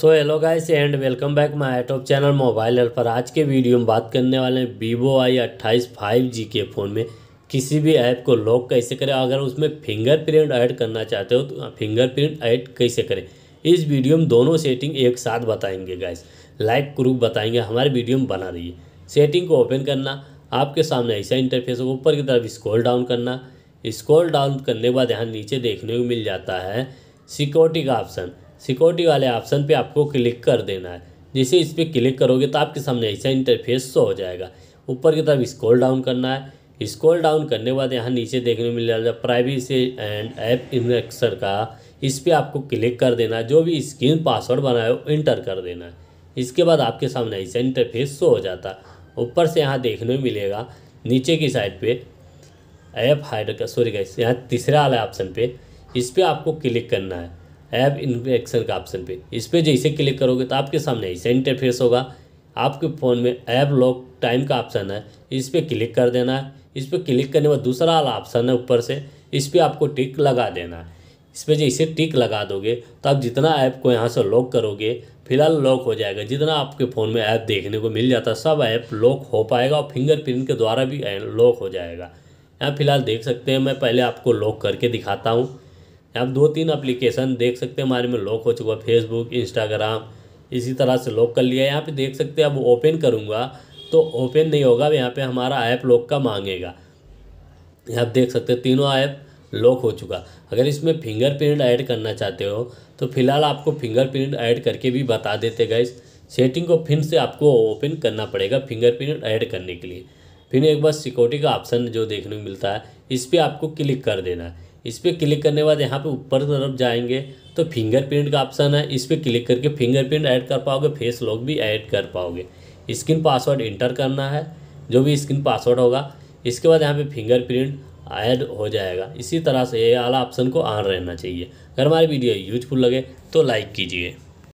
so hello guys and welcome back my top channel mobile help पर आज के video में बात करने वाले हैं वीवो आई अट्ठाईस फाइव जी के फ़ोन में किसी भी ऐप को लॉक कैसे करें अगर उसमें फिंगरप्रिंट ऐड करना चाहते हो तो फिंगरप्रिंट ऐड कैसे करें इस वीडियो में दोनों सेटिंग एक साथ बताएंगे गाइस लाइक ग्रुप बताएंगे हमारे वीडियो में बना रही सेटिंग को ओपन करना आपके सामने ऐसा इंटरफेस होगा ऊपर की तरफ स्क्रॉल डाउन करना स्क्रॉल डाउन करने के बाद यहाँ नीचे देखने को मिल जाता है सिक्योरिटी का ऑप्शन सिक्योरिटी वाले ऑप्शन पे आपको क्लिक कर देना है जैसे इस पर क्लिक करोगे तो आपके सामने ऐसा इंटरफेस शो हो जाएगा ऊपर की तरफ स्क्रॉल डाउन करना है स्क्रॉल डाउन करने के बाद यहाँ नीचे देखने मिल जाएगा प्राइवेसी एंड ऐप इंजेक्शन का इस पर आपको क्लिक कर देना है जो भी स्क्रीन पासवर्ड बनाए वो इंटर कर देना है इसके बाद आपके सामने ऐसा इंटरफेस शो हो जाता है ऊपर से यहाँ देखने मिलेगा नीचे की साइड पे ऐप हाइड सॉरी गाइस यहाँ तीसरा वाला ऑप्शन पे इस पर आपको क्लिक करना है हैव इन्फेक्शन का ऑप्शन पे इस पर जैसे क्लिक करोगे तो आपके सामने ऐसे इंटरफेस होगा आपके फ़ोन में ऐप लॉक टाइम का ऑप्शन है इस पर क्लिक कर देना है इस पर क्लिक करने बाद दूसरा वाला ऑप्शन है ऊपर से इस पर आपको टिक लगा देना है इस पर जैसे टिक लगा दोगे तो आप जितना ऐप को यहाँ से लॉक करोगे फिलहाल लॉक हो जाएगा जितना आपके फ़ोन में ऐप देखने को मिल जाता है सब ऐप लॉक हो पाएगा और फिंगरप्रिंट के द्वारा भी लॉक हो जाएगा यहाँ फिलहाल देख सकते हैं मैं पहले आपको लॉक करके दिखाता हूँ आप दो तीन अप्लीकेशन देख सकते हैं हमारे में लॉक हो चुका फेसबुक इंस्टाग्राम इसी तरह से लॉक कर लिया यहाँ पे देख सकते हैं अब ओपन करूँगा तो ओपन नहीं होगा यहाँ पर हमारा ऐप लॉक का मांगेगा आप देख सकते हैं तीनों ऐप लॉक हो चुका अगर इसमें फिंगरप्रिंट ऐड करना चाहते हो तो फिलहाल आपको फिंगरप्रिंट ऐड करके भी बता देते गए सेटिंग को फिर से आपको ओपन करना पड़ेगा फिंगरप्रिंट ऐड करने के लिए फिर एक बार सिक्योरिटी का ऑप्शन जो देखने को मिलता है इस पर आपको क्लिक कर देना है इस पर क्लिक करने के बाद यहाँ पे ऊपर तरफ जाएंगे तो फिंगरप्रिंट का ऑप्शन है इस पर क्लिक करके फिंगरप्रिंट ऐड कर पाओगे फेस लॉक भी ऐड कर पाओगे स्क्रीन पासवर्ड इंटर करना है जो भी स्क्रीन पासवर्ड होगा इसके बाद यहाँ पे फिंगरप्रिंट ऐड हो जाएगा इसी तरह से ये वाला ऑप्शन को ऑन रहना चाहिए अगर हमारी वीडियो यूजफुल लगे तो लाइक कीजिए